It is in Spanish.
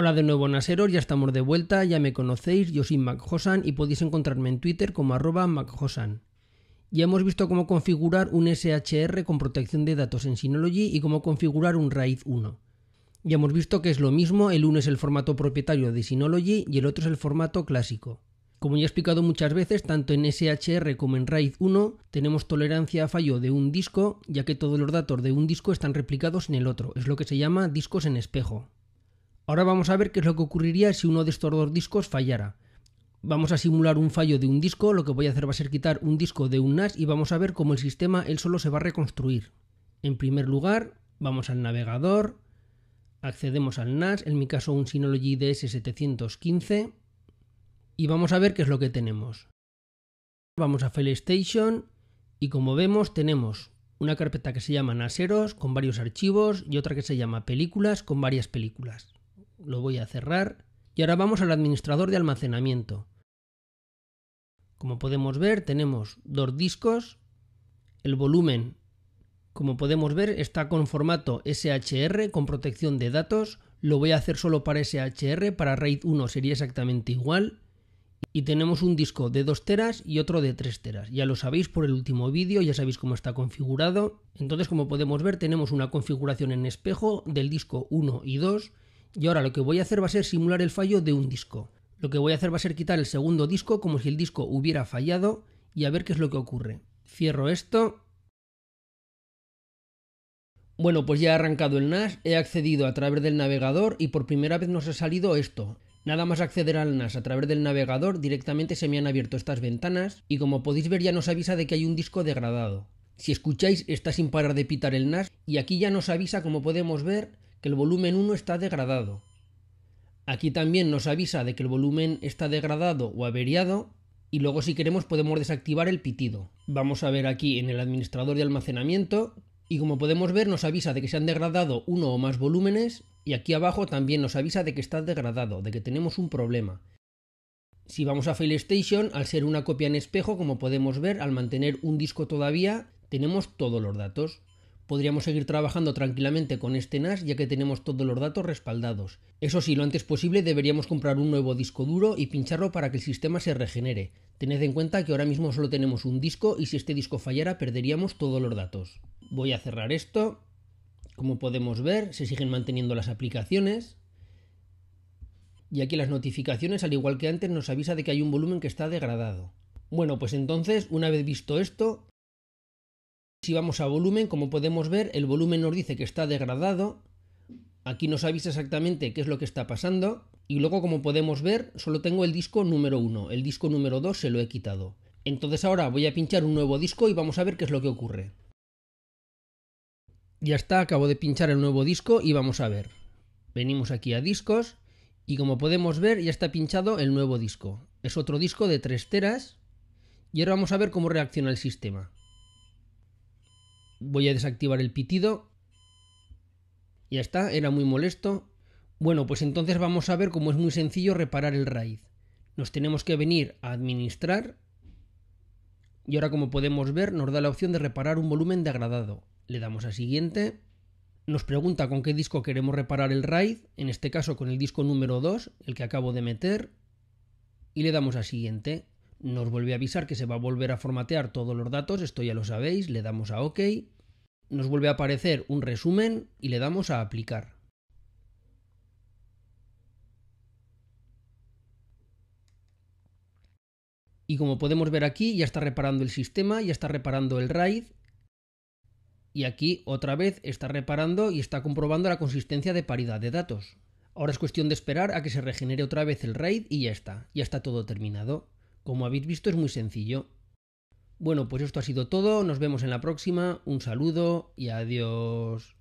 Hola de nuevo Naseros, ya estamos de vuelta, ya me conocéis, yo soy MacHosan y podéis encontrarme en Twitter como arroba MacHosan. Ya hemos visto cómo configurar un SHR con protección de datos en Synology y cómo configurar un RAID 1. Ya hemos visto que es lo mismo, el uno es el formato propietario de Synology y el otro es el formato clásico. Como ya he explicado muchas veces, tanto en SHR como en RAID 1 tenemos tolerancia a fallo de un disco, ya que todos los datos de un disco están replicados en el otro, es lo que se llama discos en espejo. Ahora vamos a ver qué es lo que ocurriría si uno de estos dos discos fallara. Vamos a simular un fallo de un disco, lo que voy a hacer va a ser quitar un disco de un NAS y vamos a ver cómo el sistema él solo se va a reconstruir. En primer lugar, vamos al navegador, accedemos al NAS, en mi caso un Synology DS715, y vamos a ver qué es lo que tenemos. Vamos a File Station y como vemos tenemos una carpeta que se llama Naseros con varios archivos y otra que se llama Películas con varias películas lo voy a cerrar y ahora vamos al administrador de almacenamiento. Como podemos ver tenemos dos discos, el volumen como podemos ver está con formato SHR con protección de datos, lo voy a hacer solo para SHR, para RAID 1 sería exactamente igual. Y tenemos un disco de 2 teras y otro de 3 teras. Ya lo sabéis por el último vídeo, ya sabéis cómo está configurado. Entonces, como podemos ver, tenemos una configuración en espejo del disco 1 y 2 y ahora lo que voy a hacer va a ser simular el fallo de un disco. Lo que voy a hacer va a ser quitar el segundo disco como si el disco hubiera fallado y a ver qué es lo que ocurre. Cierro esto. Bueno, pues ya he arrancado el NAS, he accedido a través del navegador y por primera vez nos ha salido esto. Nada más acceder al NAS a través del navegador directamente se me han abierto estas ventanas y como podéis ver ya nos avisa de que hay un disco degradado. Si escucháis está sin parar de pitar el NAS y aquí ya nos avisa como podemos ver que el volumen 1 está degradado. Aquí también nos avisa de que el volumen está degradado o averiado y luego si queremos podemos desactivar el pitido. Vamos a ver aquí en el administrador de almacenamiento y como podemos ver nos avisa de que se han degradado uno o más volúmenes y aquí abajo también nos avisa de que está degradado, de que tenemos un problema. Si vamos a FileStation, al ser una copia en espejo, como podemos ver, al mantener un disco todavía, tenemos todos los datos podríamos seguir trabajando tranquilamente con este NAS ya que tenemos todos los datos respaldados. Eso sí, lo antes posible deberíamos comprar un nuevo disco duro y pincharlo para que el sistema se regenere. Tened en cuenta que ahora mismo solo tenemos un disco y si este disco fallara perderíamos todos los datos. Voy a cerrar esto. Como podemos ver, se siguen manteniendo las aplicaciones. Y aquí las notificaciones, al igual que antes, nos avisa de que hay un volumen que está degradado. Bueno, pues entonces, una vez visto esto, si vamos a volumen, como podemos ver, el volumen nos dice que está degradado. Aquí nos avisa exactamente qué es lo que está pasando. Y luego, como podemos ver, solo tengo el disco número 1. El disco número 2 se lo he quitado. Entonces ahora voy a pinchar un nuevo disco y vamos a ver qué es lo que ocurre. Ya está, acabo de pinchar el nuevo disco y vamos a ver. Venimos aquí a discos y como podemos ver ya está pinchado el nuevo disco. Es otro disco de 3 teras y ahora vamos a ver cómo reacciona el sistema. Voy a desactivar el pitido. Ya está, era muy molesto. Bueno, pues entonces vamos a ver cómo es muy sencillo reparar el raíz. Nos tenemos que venir a administrar. Y ahora como podemos ver nos da la opción de reparar un volumen degradado. Le damos a siguiente. Nos pregunta con qué disco queremos reparar el RAID, en este caso con el disco número 2, el que acabo de meter, y le damos a siguiente. Nos vuelve a avisar que se va a volver a formatear todos los datos, esto ya lo sabéis, le damos a OK. Nos vuelve a aparecer un resumen y le damos a aplicar. Y como podemos ver aquí, ya está reparando el sistema, ya está reparando el RAID. Y aquí otra vez está reparando y está comprobando la consistencia de paridad de datos. Ahora es cuestión de esperar a que se regenere otra vez el RAID y ya está, ya está todo terminado. Como habéis visto es muy sencillo. Bueno, pues esto ha sido todo, nos vemos en la próxima, un saludo y adiós.